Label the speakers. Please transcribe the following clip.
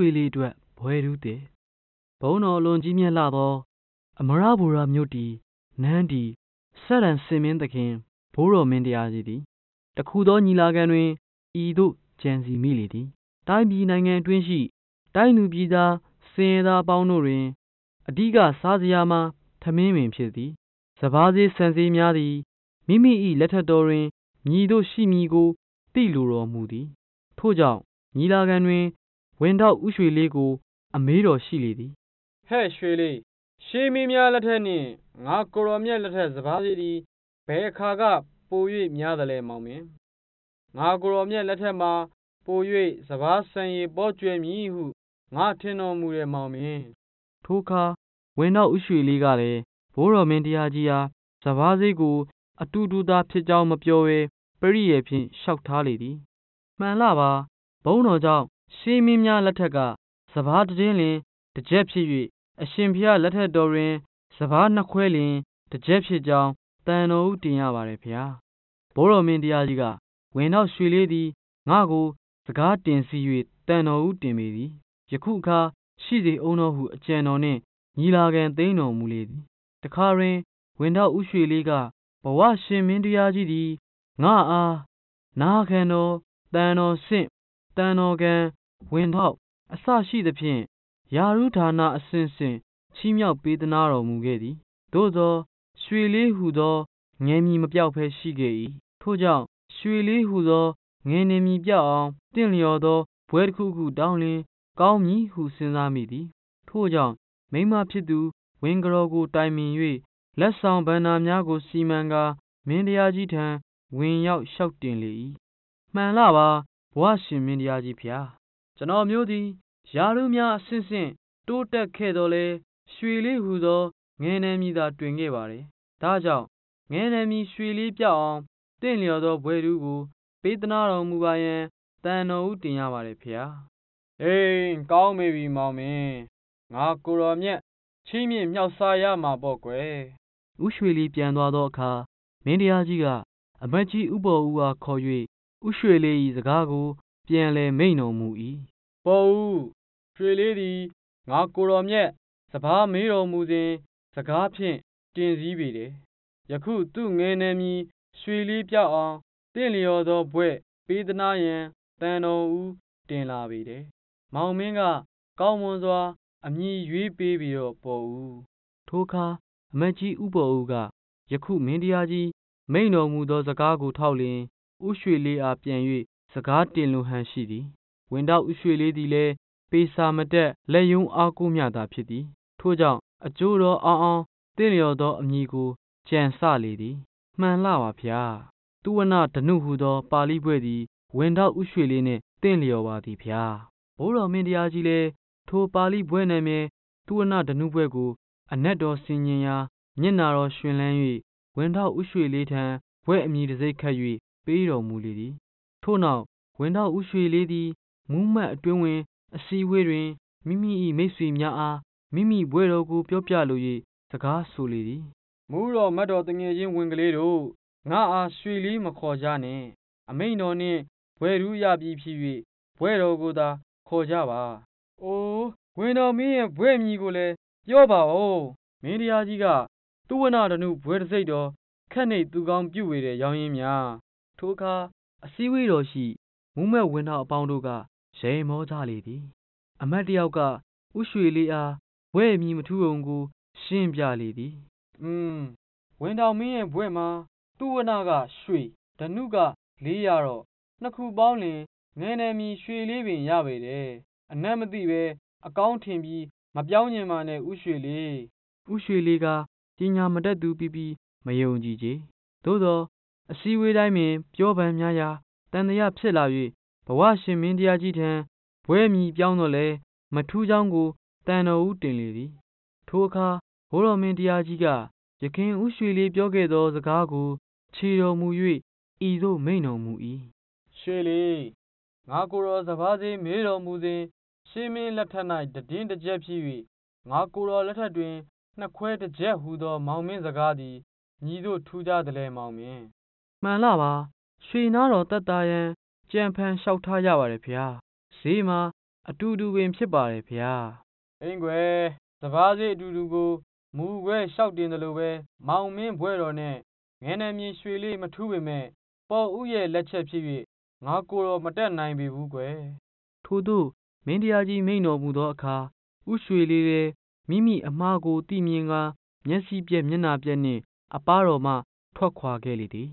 Speaker 1: ရွှေလေးအတွက်ဘွယ်တူးသည်ဘုံတော်လွန်ကြီးမြတ်လာသော အမရဘူရမြို့တီနန်းတီဆက်ရန်စင်မင်းသခင်ဘိုးတော်မင်းတရားစီသည်တခုသောညီလာခံတွင်ဤသို့ကြံစီမိလေသည်တိုင်းပြည်နိုင်ငံအတွင်းရှိ တိုင်းသူပြည်သားစင်ရသားပေါင်းတို့တွင်အ धिक စားစရာမှာသမင်းပင်ဖြစ်သည်စဘာစေးဆန်စေးများသည်မိမိ၏လက်ထက်တော်တွင်မြည်တို့ရှိမည်ကိုသိလိုတော်မူသည် ထို့ကြောင့်ညီလာခံတွင်ဝင်တော့ဥရွှေလေးကို အမေးတော်ရှိလေသည်ဟဲ့ရွှေလေးရှေးမင်းများလက်ထက်နှင့်ငါကိုရောမြတ်လက်ထက်စပါးစီသည်ဘယ်အခါကပို၍များသလဲမောင်မင်းငါကိုရောမြတ်လက်ထက်မှာပို၍စပါးဆံရည်ပေါ်ကျွယ်မည်ဟုငါထင်တော်မူတယ်မောင်မင်း ထိုအခါဝင်တော့ဥရွှေလေးကလည်းဘိုးတော်မင်းတရားကြီးအားစပါးစိတ်ကို အတူတူသာဖြစ်ကြောင်းမပြောဘဲပရိယေဖြင့်ရှောက်ထားလေသည်မှန်လားပါဘုံတော်ကြောင့်ရှေးမင်းများလက်ထက်က စဘာတတင်းလင် တကြက်ဖြစ်၍အရှင်ဖျားလက်ထက်တော်တွင်စဘာနှစ်ခွဲလင် တကြက်ဖြစ်ကြောင်းတန်တော်ဦးတင်ရပါတယ်ဗျာဘိုးတော်မင်းတရားကြီးကဝင်နောက်ရွှေလေးသည်ငါ့ကိုစကားတင်စီ၍တန်တော်ဦးတင်ပေသည်ယခုအခါရှိစေအောင်တော်ဟုအကြံတော်နှင့်ညီလာခံသိမ်းတော်မူလေသည်တခါတွင် ဝင်တော့ဥရွှေလေးကဘဝရှင်မင်းတရားကြီးသည်ငါအားနာခံတော်တန်တော်ဆင့်တန်တော်ကံဝင်ပေါက်အစရှိသဖြင့်ရာထူးဌာနအဆင့်ဆင့်ချီးမြှောက်ပေးသနားတော်မူခဲ့သည်သို့သော ရွှေလေးဟူသောငယ်မည်မပျောက်ဘဲရှိခဲ့၏ထို့ကြောင့်ရွှေလေးဟူသောငယ်နေမည်ပျောက်အောင်သင့်လျော်သောဘွဲ့တစ်ခုခုတောင်းလျှင်ကောင်းမည်ဟုစဉ်းစားမိသည် ထို့ကြောင့်မိန်းမဖြစ်သူ ဝင်ကတော်ကိုတိုင်ပင်၍လက်ဆောင်ဘဏ္ဍာများကို စီမံကာမင်းတရားကြီးထံဝင်ရောက်လျှောက်တင်လေ၏မှန်လှပါဘုရားရှင်မင်းတရားကြီးဖျားကျွန်တော်မျိုးသည်ယာရုများအဆင့်ဆင့်တိုးတက်ခဲ့တော်လဲရွှေလေးဟူသောငယ်နယ်မည်သာတွင်ခဲ့ပါれ။ဒါကြောင့်ငယ်နယ်မည်ရွှေလေးပြောက်အောင်တင့်လျော်သောဘွယ်သူကို ပေးသနာတော်မူပါယံတန်တော်ဦးတင်ရပါれဖေ။အေးကောင်းပြီပြီမောင်မင်းငါကိုတော်မြတ်ချင်းမြင့်မြောက်စားရမှာပေါ့ကွယ်။ဥရွှေလေးပြန်သွားသောအခါမင်းတရားကြီးကအမတ်ကြီးဥပေါ်ဦးအားခေါ်၍ဥရွှေလေး၏စကားကိုပြန်လဲမိန်တော်မူ၏ပေါ်ဦးရွှေလေးသည်ငါကိုတော်မြတ်စဘာမေးတော်မူစဉ်စကားဖြင့်တင်စည်းပေတယ်ယခုသူ့ငယ်နေမည်ရွှေလေးပြောက်အောင်တင့်လျော်သောဘွဲ့ပေးသနာယံတန်တော်ဦးတင်လာပေတယ်မောင်မင်းက ကောင်းမွန်စွာ အမည်ရွေးပေးပြီးတော့ပေါ်ဦးထိုအခါအမတ်ကြီးဥပေါ်ဦးကယခုမင်းတရားကြီးမိန်တော်မူသောစကားကိုထောက်လျင်ဥရွှေလေးအားပြန်စကားတင်လိုဟန်ရှိသည် ဝင်တော့ဥရွှေလေးသည်လည်းပေစာမတက်လက်ယုံအားကိုးမျှသာဖြစ်သည် ထို့ကြောင့်အကျိုးတော်အောင်အောင်တင့်လျော်သောအမည်ကိုကြံစလေသည်မှန်လှပါဗျာသူဝနဒနုဟုသော ပါဠိပွဲသည် ဝင်တော့ဥရွှေလေးနှင့်တင့်လျော်ပါသည်ဗျာဘိုးတော်မင်းတရားကြီးလည်းထိုပါဠိပွဲနာမည်သူဝနဒနုပွဲကို အနက်တော်ဆင်ញင်ရာမျက်နာတော်ရှင်လန်း၍ဝင်တော့ဥရွှေလေးထံဘွဲ့အမည်တစိုက်ခတ်၍ပေးတော်မူလေသည်ထို့နောက်ဝန်ထောက်ဦးရွှေလေးသည်မူးမတ်အတွင်းဝန်အစည်းအဝေးတွင်မိမိ၏မိတ်ဆွေများအားမိမိဘွဲ့တော်ကို ပြောပြလို၍စကားဆိုလေသည်။မူးတော်မတ်တော်သူငယ်ချင်းဝန်ကလေးတို့၊ငါ့အားရွှေလေးမခေါ်ကြနှင့်။အမိန့်တော်နှင့်ဘွဲ့ထူးရပြီးဖြစ်၍ဘွဲ့တော်ကိုသာ ခေါ်ကြပါ။အိုဝန်တော်မင်းရဲ့ဘွဲ့အမည်ကိုလည်းပြောပါဦး။မင်းတရားကြီးကသုဝဏ္ဏဓနုဘွဲ့တံဆိပ်တော်ခက်နိတ်သုခေါင်းပြုဝေတဲ့ရောင်ရင်းများ။ထိုအခါအစည်းအဝေးတော်ရှိမူးမက်ဝင်းတော်အပေါင်းတို့ကရဲမောကြလေသည်အမတ်တယောက်ကဥရွှေလေးအားဘွဲ့မြည်မထူးုံကို ရှင်းပြလေသည်။အင်းဝင်းတော်မင်းရဲ့ဘွဲ့မှာသူဝနာကရွှေဓနုကလေးရတော့နှစ်ခုပေါင်းလင်ငယ်နယ်မီရွှေလေးပင်ရပေတယ်။အနက်မသိပဲအကောင်းထင်ပြီးမပြောင်းညင်ပါနဲ့ဥရွှေလေး။ဥရွှေလေးကပညာမတတ်သူပြီးပြီးမယုံကြည်ကြည်။သို့သောအစည်းဝေးတိုင်းပင်ပြောပန်းများရာတန်တရားဖြစ်လာ၍ဘဝရှင်မင်းတရားကြီးထံဘွဲမြည်ပြောင်းတော့လဲမထူးချောင်းကိုတန်တော်ဦးတင်လေသည် ထိုအခါဘိုးတော်မင်းတရားကြီးကယခင်ဥရွှေလေးပြောခဲ့သော စကားကို ခြေတော်မူ၍ဤသို့မိန်တော်မူ၏ရွှေလေးငါကိုယ်တော်စဘာစီမေးတော်မူစဉ်ရှင်မင်းလက်ထက်၌တည်င်းတစ်ချက်ဖြစ်၍ငါကိုယ်တော်လက်ထက်တွင်နှစ်ခွဲတစ်ချက်ဟူသော မောင်မင်းစကားသည်ညီတို့ထူးကြသည်လဲမောင်မင်းမှန်လားပါရွှေနာတော်တက်တာရန် ကြံဖန်လျှောက်ထားရပါတယ်ဗျာဈေးမှာအတူတူပင်ဖြစ်ပါတယ်ဗျာအင်းကွယ်စဘာဈေးအတူတူကိုမူခွဲလျှောက်တင်တယ်လို့ပဲမောင်မင်းဘွဲတော်နဲ့ငန်းနံမြင်ရွှေလေးမထူးပေမဲ့ပေါ်ဦးရဲ့လက်ချက်ဖြစ်၍ငါကိုယ်တော်မတက်နိုင်ပေဘူးကွယ်ထို့သို့မင်းတရားကြီးမိန်တော်မူသောအခါဥရွှေလေးလည်းမိမိအမားကိုတိမြင်က မျက်စိပြက်မျက်နာပြက်နှင့်အပားတော်မှထွက်ခွာခဲ့လေသည်